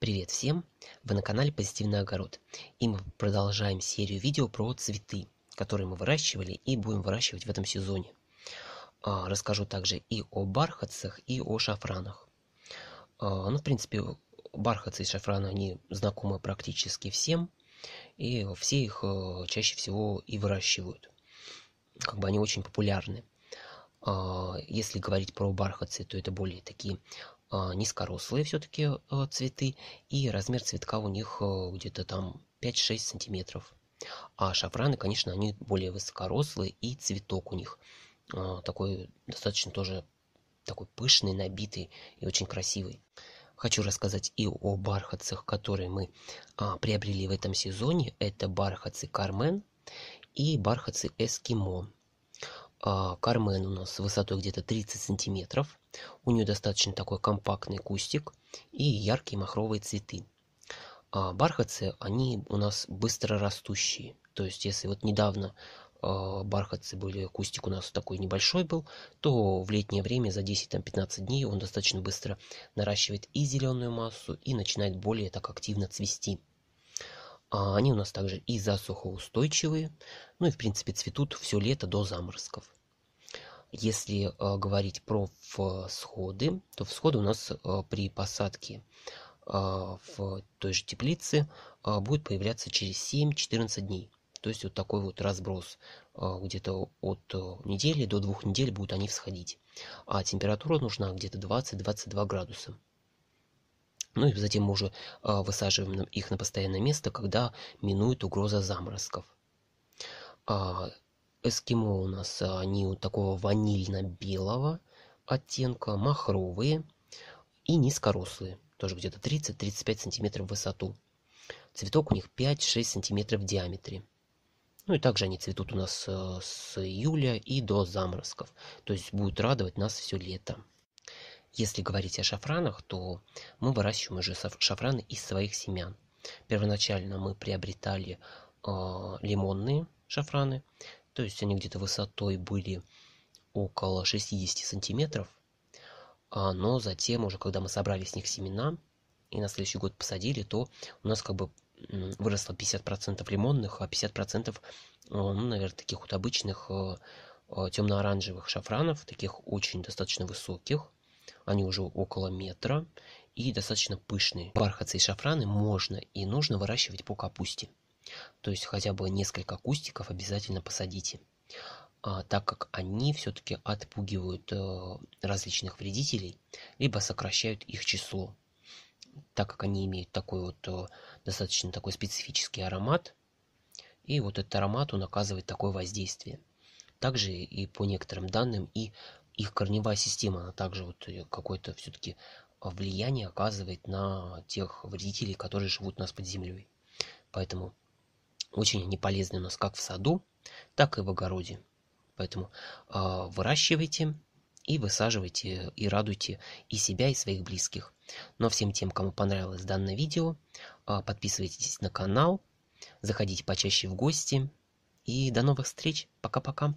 Привет всем! Вы на канале Позитивный Огород. И мы продолжаем серию видео про цветы, которые мы выращивали и будем выращивать в этом сезоне. А, расскажу также и о бархатцах, и о шафранах. А, ну, в принципе, бархатцы и шафраны, они знакомы практически всем, и все их э, чаще всего и выращивают. Как бы они очень популярны. А, если говорить про бархатцы, то это более такие а, низкорослые все-таки а, цветы, и размер цветка у них а, где-то там 5-6 сантиметров. А шафраны, конечно, они более высокорослые, и цветок у них такой достаточно тоже такой пышный, набитый и очень красивый. Хочу рассказать и о бархатцах, которые мы а, приобрели в этом сезоне. Это бархатцы Кармен и бархатцы Эскимо. А, Кармен у нас высотой где-то 30 сантиметров. У нее достаточно такой компактный кустик и яркие махровые цветы. А бархатцы, они у нас быстро растущие. То есть, если вот недавно а, бархатцы были, кустик у нас такой небольшой был, то в летнее время за 10-15 дней он достаточно быстро наращивает и зеленую массу, и начинает более так активно цвести. А они у нас также и засухоустойчивые, ну и в принципе цветут все лето до заморозков. Если э, говорить про всходы, то всходы у нас э, при посадке э, в той же теплице э, будет появляться через 7-14 дней. То есть вот такой вот разброс где-то от э, недели до двух недель будут они всходить. А температура нужна где-то 20-22 градуса. Ну и затем мы уже а, высаживаем их на постоянное место, когда минует угроза заморозков. А, эскимо у нас, а, они вот такого ванильно-белого оттенка, махровые и низкорослые, тоже где-то 30-35 сантиметров в высоту. Цветок у них 5-6 сантиметров в диаметре. Ну и также они цветут у нас с июля и до заморозков. То есть будут радовать нас все лето. Если говорить о шафранах, то мы выращиваем уже шафраны из своих семян. Первоначально мы приобретали э, лимонные шафраны, то есть они где-то высотой были около 60 сантиметров, а, но затем уже, когда мы собрали с них семена и на следующий год посадили, то у нас как бы выросло 50% лимонных, а 50% а, ну, наверное, таких вот обычных а, темно-оранжевых шафранов, таких очень достаточно высоких – они уже около метра и достаточно пышные. Бархатцы и шафраны можно и нужно выращивать по капусте. То есть хотя бы несколько кустиков обязательно посадите. А, так как они все-таки отпугивают э, различных вредителей, либо сокращают их число. Так как они имеют такой вот э, достаточно такой специфический аромат, и вот этот аромат он оказывает такое воздействие. Также и по некоторым данным и их корневая система, она также вот э, какое-то все-таки а, влияние оказывает на тех вредителей, которые живут у нас под землей. Поэтому очень они полезны у нас как в саду, так и в огороде. Поэтому э, выращивайте и высаживайте и радуйте и себя, и своих близких. Но ну, а всем тем, кому понравилось данное видео, э, подписывайтесь на канал, заходите почаще в гости. И до новых встреч. Пока-пока.